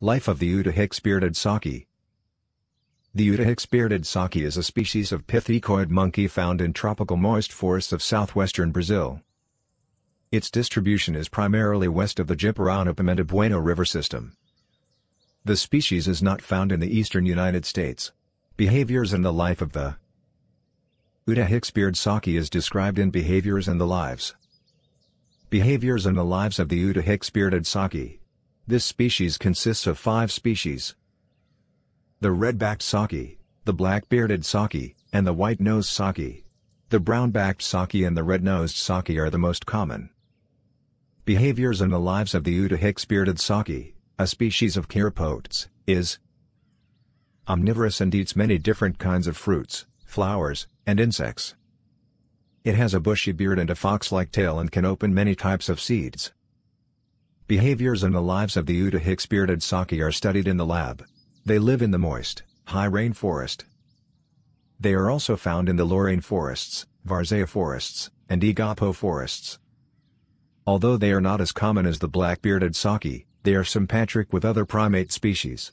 Life of the Eutychix bearded saki The Eutychix bearded saki is a species of pithecoid monkey found in tropical moist forests of southwestern Brazil. Its distribution is primarily west of the jiparana pimenta bueno river system. The species is not found in the eastern United States. Behaviors and the life of the Eutychix bearded saki is described in Behaviors and the Lives. Behaviors and the Lives of the Eutychix bearded saki this species consists of five species. The red-backed saki, the black-bearded saki, and the white-nosed saki. The brown-backed saki and the red-nosed saki are the most common. Behaviors and the lives of the uta bearded saki, a species of Kyrpotes, is omnivorous and eats many different kinds of fruits, flowers, and insects. It has a bushy beard and a fox-like tail and can open many types of seeds. Behaviors and the lives of the Utah bearded saki are studied in the lab. They live in the moist, high rainforest. They are also found in the Lorraine forests, Varzea forests, and Igapo forests. Although they are not as common as the black-bearded saki, they are sympatric with other primate species.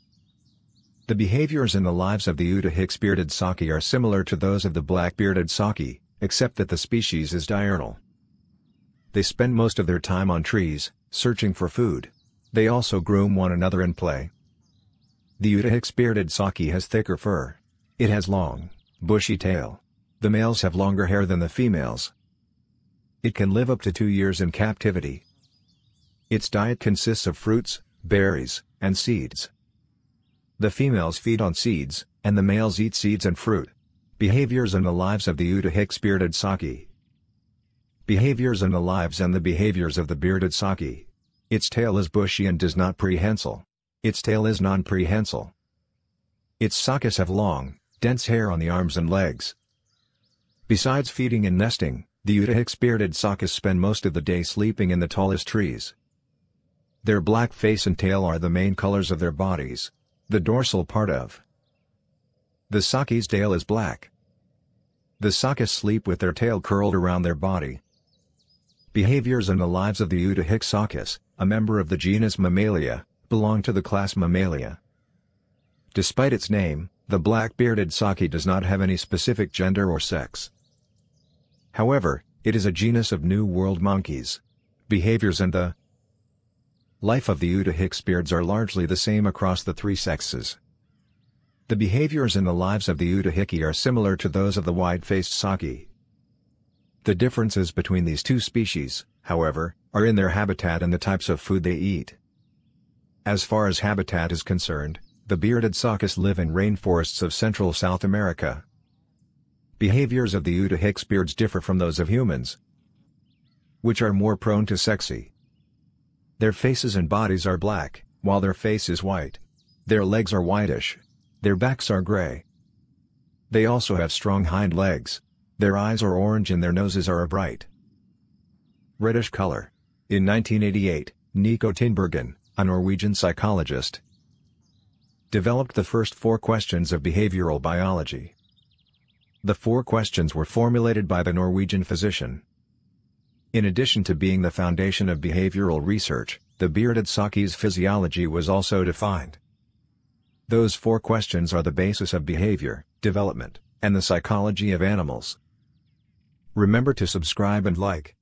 The behaviors and the lives of the Utah bearded saki are similar to those of the black-bearded saki, except that the species is diurnal. They spend most of their time on trees, searching for food. They also groom one another and play. The Utahix bearded saki has thicker fur. It has long, bushy tail. The males have longer hair than the females. It can live up to two years in captivity. Its diet consists of fruits, berries, and seeds. The females feed on seeds, and the males eat seeds and fruit. Behaviors and the lives of the Utahix bearded saki behaviors and the lives and the behaviors of the bearded saki. Its tail is bushy and does not prehensile. Its tail is non-prehensile. Its sakis have long, dense hair on the arms and legs. Besides feeding and nesting, the Utahic's bearded sakis spend most of the day sleeping in the tallest trees. Their black face and tail are the main colors of their bodies, the dorsal part of. The saki's tail is black. The sakis sleep with their tail curled around their body, Behaviors and the lives of the Eudohyxochus, a member of the genus Mammalia, belong to the class Mammalia. Despite its name, the black-bearded saki does not have any specific gender or sex. However, it is a genus of New World monkeys. Behaviors and the life of the Eudohyxbeards are largely the same across the three sexes. The behaviors and the lives of the Eudohyci are similar to those of the wide-faced saki. The differences between these two species, however, are in their habitat and the types of food they eat. As far as habitat is concerned, the bearded sockets live in rainforests of central South America. Behaviors of the Uta Hicks beards differ from those of humans, which are more prone to sexy. Their faces and bodies are black, while their face is white. Their legs are whitish. Their backs are gray. They also have strong hind legs, their eyes are orange and their noses are a bright reddish color. In 1988, Nico Tinbergen, a Norwegian psychologist, developed the first four questions of behavioral biology. The four questions were formulated by the Norwegian physician. In addition to being the foundation of behavioral research, the bearded Saki's physiology was also defined. Those four questions are the basis of behavior, development, and the psychology of animals. Remember to subscribe and like.